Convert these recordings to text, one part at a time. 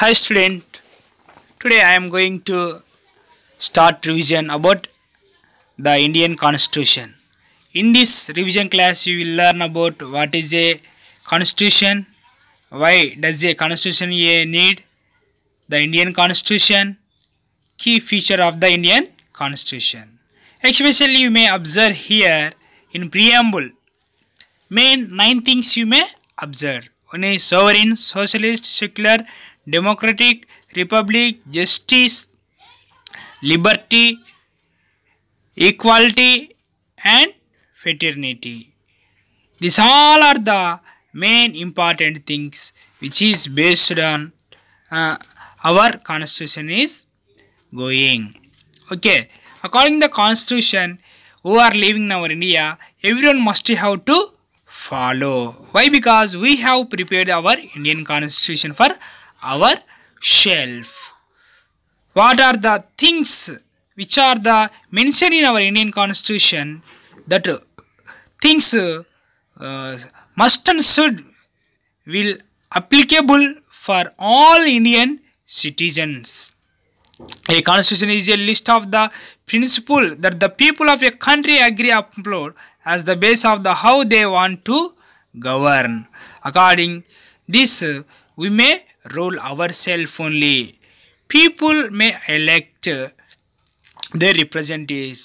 hi student today i am going to start revision about the indian constitution in this revision class you will learn about what is a constitution why does a constitution a need the indian constitution key feature of the indian constitution especially you may observe here in preamble main nine things you may observe one is sovereign socialist secular democratic, republic, justice, liberty, equality and fraternity. These all are the main important things which is based on uh, our constitution is going. Okay. According to the constitution, who are living in our India, everyone must have to follow. Why? Because we have prepared our Indian constitution for our shelf. What are the things which are the mentioned in our Indian constitution that things uh, must and should will applicable for all Indian citizens. A constitution is a list of the principle that the people of a country agree upon as the base of the how they want to govern. According this, we may rule ourselves only. People may elect uh, their representative.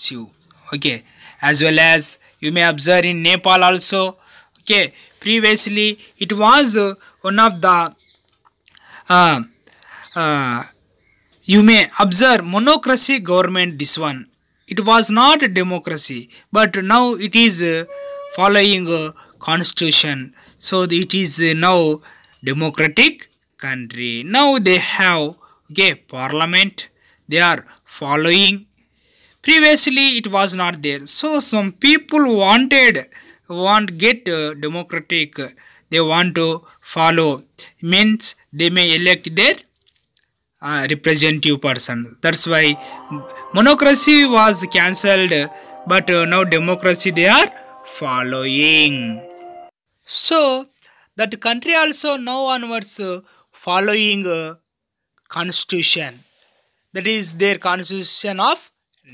Okay, as well as you may observe in Nepal also. Okay, previously it was uh, one of the uh, uh, you may observe monocracy government this one it was not democracy but now it is uh, following constitution so it is now democratic country. Now they have okay, parliament. They are following. Previously it was not there. So some people wanted want get uh, democratic. They want to follow. Means they may elect their uh, representative person. That's why monocracy was cancelled but uh, now democracy they are following. So that country also now onwards uh, following a uh, constitution that is their constitution of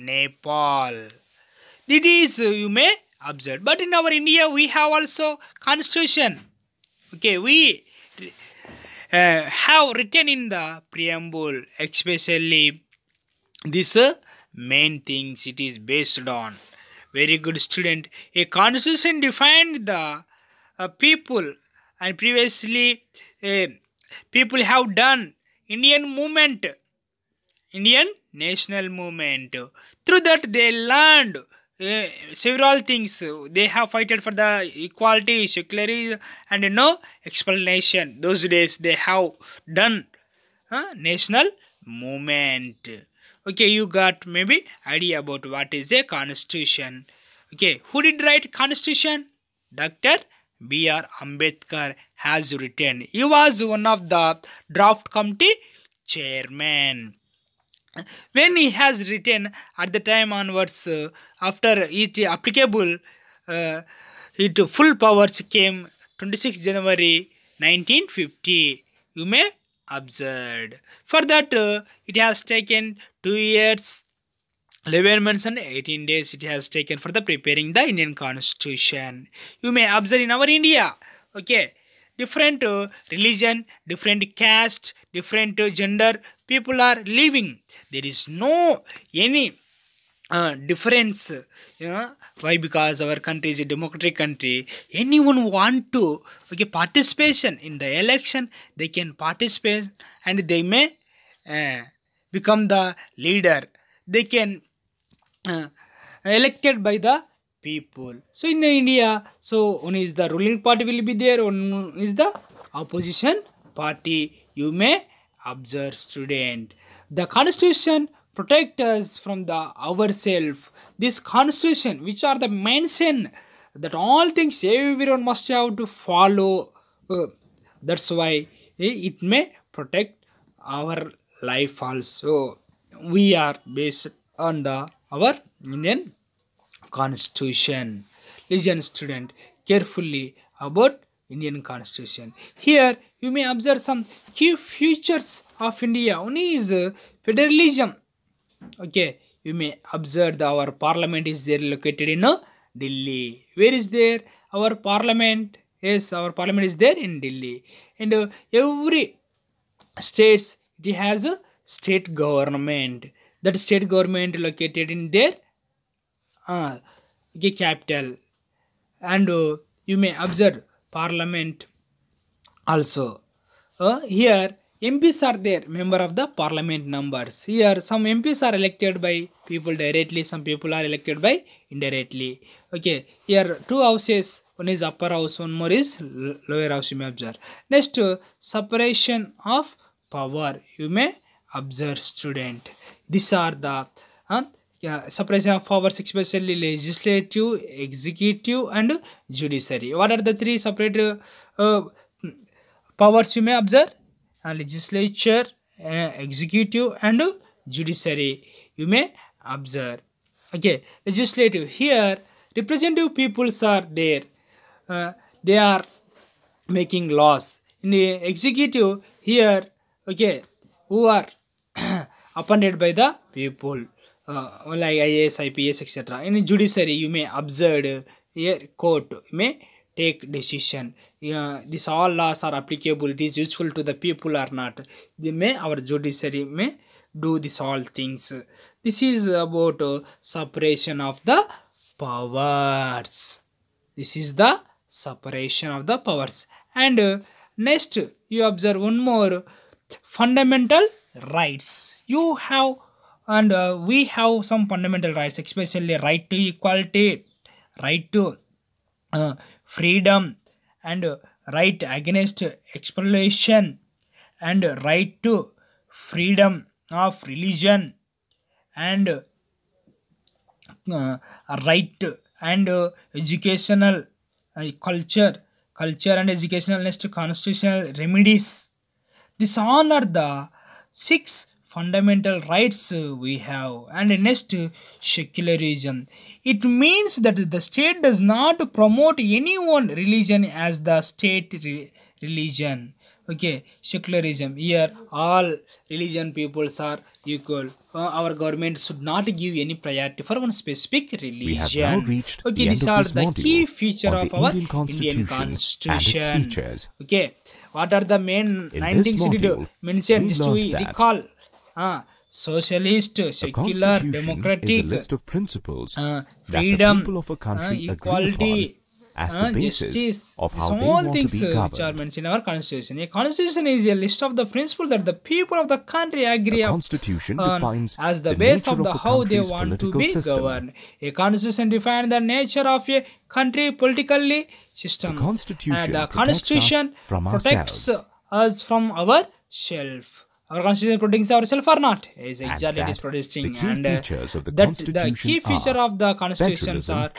Nepal. It is uh, you may observe but in our India we have also constitution okay we uh, have written in the preamble especially this uh, main things it is based on very good student a constitution defined the uh, people and previously uh, people have done Indian movement, Indian national movement. Through that they learned uh, several things. They have fought for the equality, secularism and you no know, explanation. Those days they have done uh, national movement. Okay, you got maybe idea about what is a constitution. Okay, who did write constitution? Dr. B.R. Ambedkar has written. He was one of the draft committee chairman. When he has written at the time onwards, uh, after it applicable, uh, it full powers came 26 January 1950. You may observe For that, uh, it has taken two years Levin mentioned 18 days it has taken for the preparing the Indian constitution. You may observe in our India, okay, different uh, religion, different caste, different uh, gender, people are living. There is no any uh, difference you know why because our country is a democratic country anyone want to okay participation in the election they can participate and they may uh, become the leader they can elected by the people so in india so one is the ruling party will be there one is the opposition party you may observe student the constitution protects us from the ourself this constitution which are the mention that all things everyone must have to follow uh, that's why eh, it may protect our life also we are based on the our Indian constitution. Listen student carefully about Indian constitution. Here you may observe some key features of India. One is uh, federalism. Okay, you may observe that our parliament is there located in uh, Delhi. Where is there our parliament? Yes, our parliament is there in Delhi. And uh, every states it has a uh, state government that state government located in their uh, capital and uh, you may observe parliament also uh, here MPs are there, member of the parliament numbers. Here, some MPs are elected by people directly, some people are elected by indirectly. Okay, here two houses, one is upper house, one more is lower house, you may observe. Next, uh, separation of power, you may observe student these are the uh, yeah, separation of powers especially legislative executive and judiciary what are the three separate uh, uh, powers you may observe uh, legislature uh, executive and judiciary you may observe okay legislative here representative peoples are there uh, they are making laws in the executive here okay who are appointed by the people uh, like IAS, IPS, etc. In judiciary, you may observe a court may take decision. Uh, these all laws are applicable. It is useful to the people or not. They may our judiciary may do this all things. This is about uh, separation of the powers. This is the separation of the powers. And uh, next, you observe one more fundamental rights you have and uh, we have some fundamental rights especially right to equality right to uh, freedom and uh, right against exploitation and uh, right to freedom of religion and uh, right and educational culture culture and educational next constitutional remedies these all are the six fundamental rights uh, we have and next uh, secularism it means that the state does not promote any one religion as the state re religion okay secularism here all religion peoples are equal uh, our government should not give any priority for one specific religion we have now reached okay the these are the key feature of, our indian constitution, indian constitution. And its features. okay what are the main 19th schedule mentioned just we recall uh, socialist, secular, democratic, list of principles uh, freedom, uh, equality, as the basis of how they all want things to be uh, governed. which are mentioned in our constitution. A constitution is a list of the principles that the people of the country agree upon on as the, the base of the, of the how they want to be system. governed. A constitution defines the nature of a country politically system. The constitution, and the constitution protects us from, protects us from our self our constitution protects ourselves or not is exactly it is protesting and uh, that the key feature of the constitutions are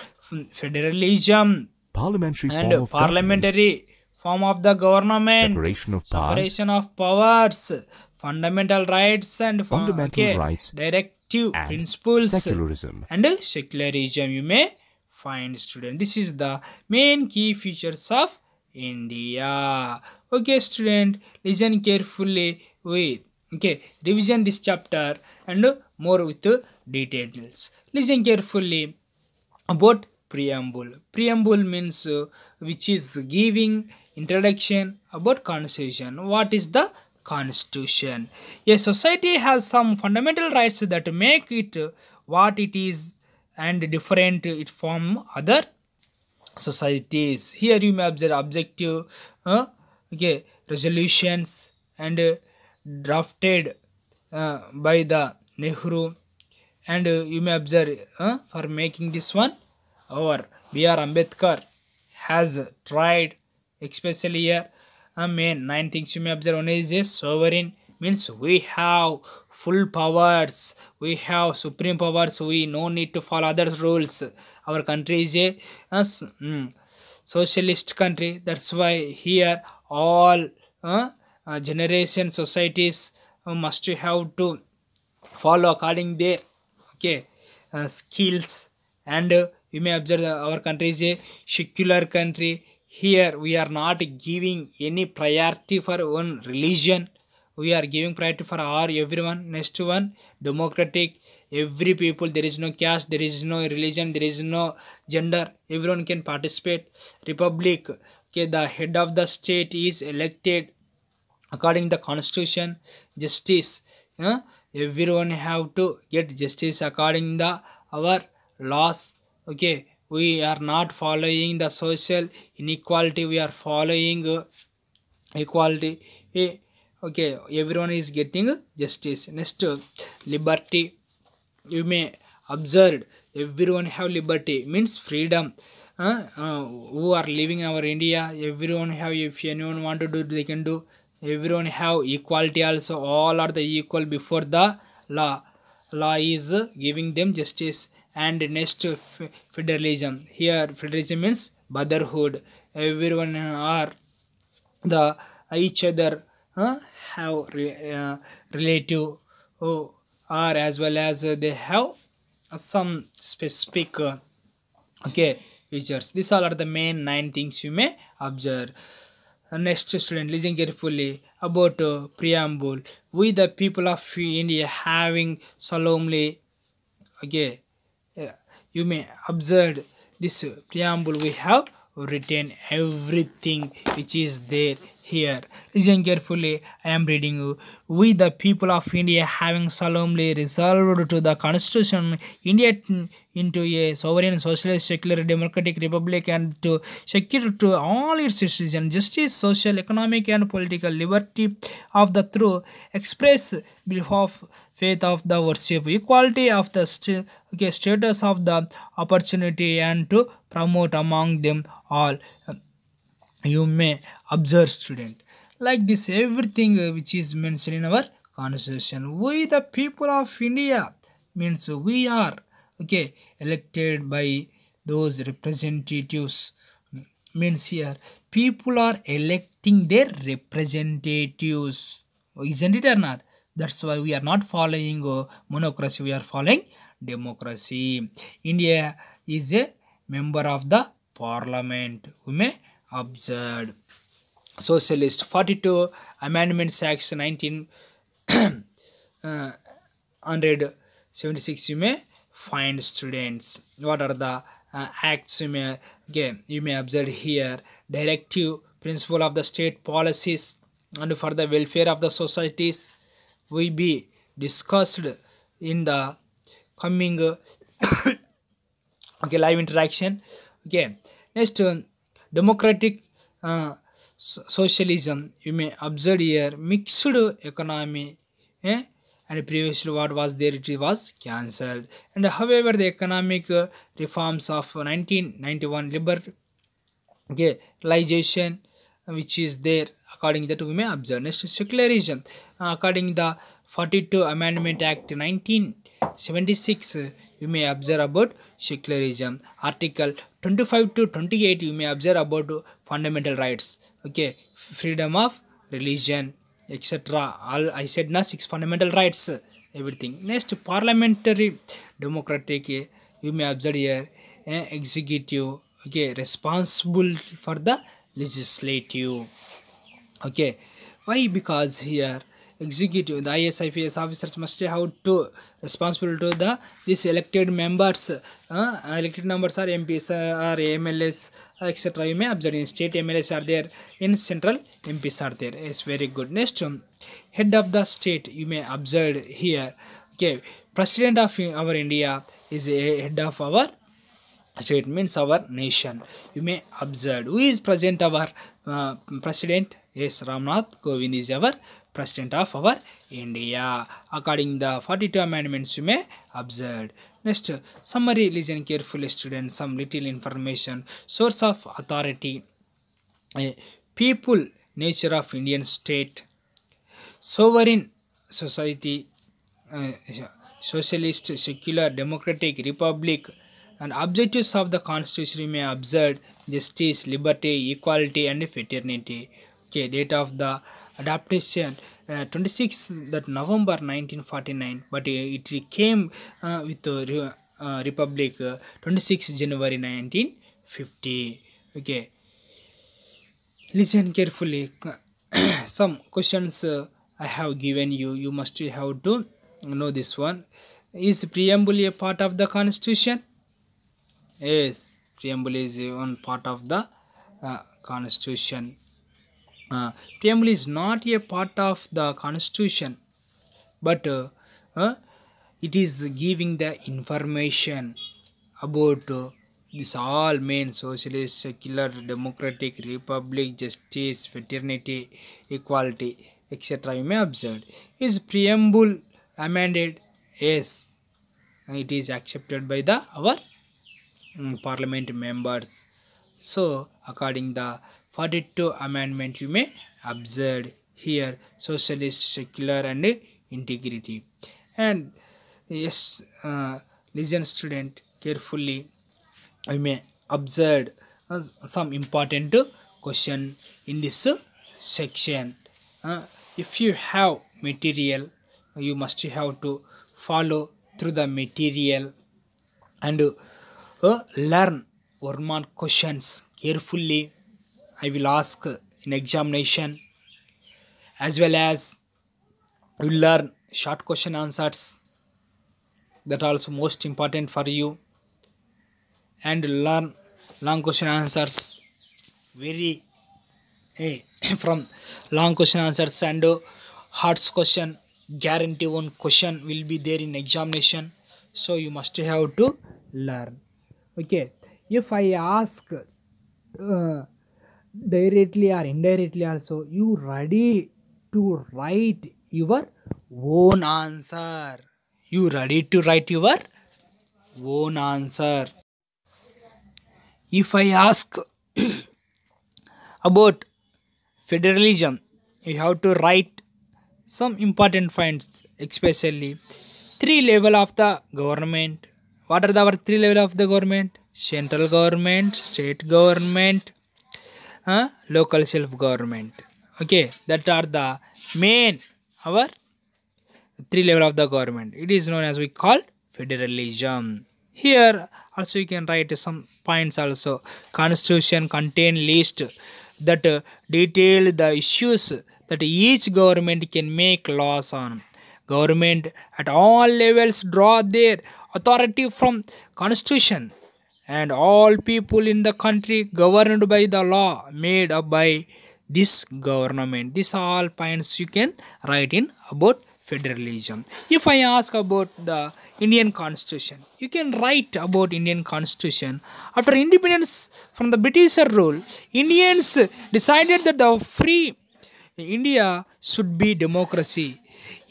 federalism Parliamentary and form of parliamentary government. form of the government. Separation of powers. of powers. Fundamental rights and fundamental okay, rights. Directive and principles. Secularism and secularism. You may find student. This is the main key features of India. Okay, student, listen carefully with okay revision this chapter and more with details. Listen carefully about preamble preamble means uh, which is giving introduction about constitution what is the constitution a society has some fundamental rights that make it uh, what it is and different it from other societies here you may observe objective uh, okay resolutions and uh, drafted uh, by the nehru and uh, you may observe uh, for making this one our B.R. Ambedkar has tried, especially here. I mean, nine things you may observe. One is a sovereign means we have full powers, we have supreme powers, we no need to follow others' rules. Our country is a uh, mm, socialist country. That's why here all uh, uh, generation societies uh, must have to follow according their okay uh, skills and we may observe that our country is a secular country. Here we are not giving any priority for one religion. We are giving priority for our everyone. Next one, democratic. Every people, there is no caste, there is no religion, there is no gender. Everyone can participate. Republic. Okay, the head of the state is elected according to the constitution. Justice. Everyone have to get justice according the our laws okay we are not following the social inequality we are following uh, equality eh, okay everyone is getting uh, justice next uh, liberty you may observe everyone have liberty means freedom uh, uh, who are living in our india everyone have if anyone want to do they can do everyone have equality also all are the equal before the law law is giving them justice and next federalism here federalism means brotherhood everyone are the each other uh, have uh, relative or are as well as they have some specific uh, okay features these all are the main nine things you may observe next student listen carefully about uh, preamble we the people of india having solemnly okay you may observe this preamble we have written everything which is there here. Listen carefully, I am reading you. We, the people of India, having solemnly resolved to the Constitution, India into a sovereign, socialist, secular, democratic republic, and to secure to all its citizens justice, social, economic, and political liberty of the true express belief of faith of the worship equality of the st okay, status of the opportunity and to promote among them all you may observe student like this everything which is mentioned in our constitution we the people of india means we are okay elected by those representatives means here people are electing their representatives isn't it or not that's why we are not following uh, monocracy, we are following democracy. India is a member of the parliament. We may observe. Socialist 42 amendments Section 1976. Uh, you may find students. What are the uh, acts you may okay, you may observe here directive principle of the state policies and for the welfare of the societies will be discussed in the coming okay live interaction okay next uh, democratic uh, socialism you may observe here mixed economy eh? and previously what was there it was cancelled and however the economic uh, reforms of 1991 liberalization okay, uh, which is there according that we may observe. Next declaration according the 42 Amendment Act 1976 you may observe about secularism. Article 25 to 28 you may observe about fundamental rights. Okay, freedom of religion etc. All I said na six fundamental rights everything. Next parliamentary democratic you may observe here executive okay responsible for the legislative okay why because here executive the ISIPS officers must have to responsible to the these elected members uh, elected members are MPs uh, or uh, etc you may observe in state M L S are there in central MPs are there it's very good next um, head of the state you may observe here okay president of our India is a head of our state means our nation you may observe who is present our uh, president is Ramnath Kovind is our president of our India according the forty two amendments you may observe next summary religion careful student some little information source of authority people nature of Indian state sovereign society socialist secular democratic republic and objective of the constitution you may observe justice liberty equality and fraternity okay date of the adaptation uh, 26th that november 1949 but uh, it came uh, with the uh, republic 26 january 1950 okay listen carefully some questions i have given you you must have to know this one is preamble a part of the constitution yes preamble is one part of the uh, constitution uh, preamble is not a part of the constitution but uh, uh, it is giving the information about uh, this all main socialist secular democratic republic justice fraternity equality etc you may observe is preamble amended yes it is accepted by the our um, parliament members so according the 42 amendment you may observe here socialist secular and integrity and yes uh, listen student carefully you may observe uh, some important question in this section uh, if you have material you must have to follow through the material and uh, learn one more questions carefully I will ask in examination as well as you learn short question answers that also most important for you and learn long question answers very hey, eh, from long question answers and hearts hard question guarantee one question will be there in examination so you must have to learn okay if i ask uh, directly or indirectly also you ready to write your own answer you ready to write your own answer if i ask about federalism you have to write some important points especially three level of the government what are the three level of the government central government state government uh, local self government okay that are the main our three level of the government it is known as we call federalism here also you can write some points also constitution contain list that detail the issues that each government can make laws on government at all levels draw their authority from constitution and all people in the country governed by the law made up by this government. These all points you can write in about federalism. If I ask about the Indian constitution, you can write about Indian constitution. After independence from the British rule, Indians decided that the free India should be democracy.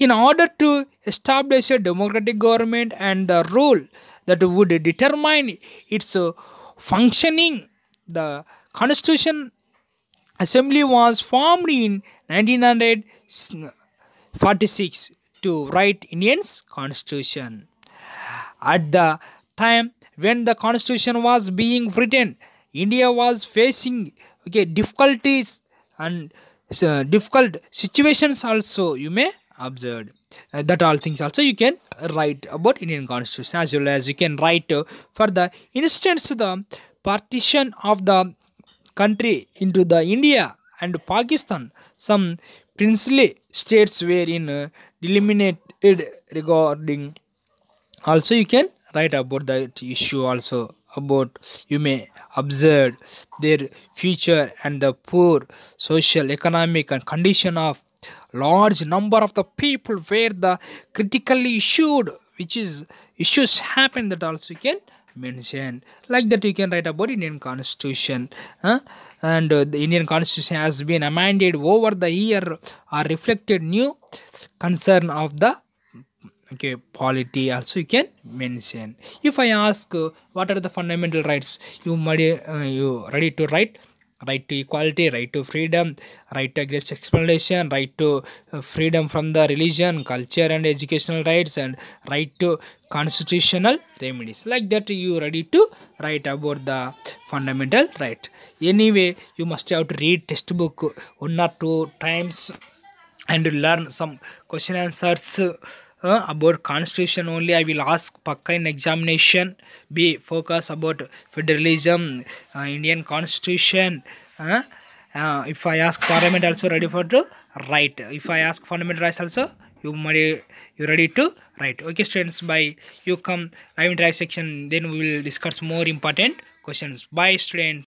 In order to establish a democratic government and the rule that would determine its uh, functioning. The Constitution Assembly was formed in 1946 to write Indian's constitution. At the time when the constitution was being written, India was facing okay difficulties and uh, difficult situations also you may observed uh, that all things also you can write about indian constitution as well as you can write uh, for the instance the partition of the country into the india and pakistan some princely states were in uh, delimited regarding also you can write about that issue also about you may observe their future and the poor social economic and condition of large number of the people where the critically issued which is issues happen that also you can mention like that you can write about indian constitution huh? and uh, the indian constitution has been amended over the year are reflected new concern of the okay polity also you can mention if i ask uh, what are the fundamental rights you ready? uh, you ready to write right to equality right to freedom right to against explanation right to uh, freedom from the religion culture and educational rights and right to constitutional remedies like that you ready to write about the fundamental right anyway you must have to read textbook one or two times and learn some question answers about constitution only I will ask పక్క in examination be focus about federalism Indian constitution if I ask parliament also ready for to write if I ask fundamental rights also you మరి you ready to write okay students by you come I mean drive section then we will discuss more important questions bye students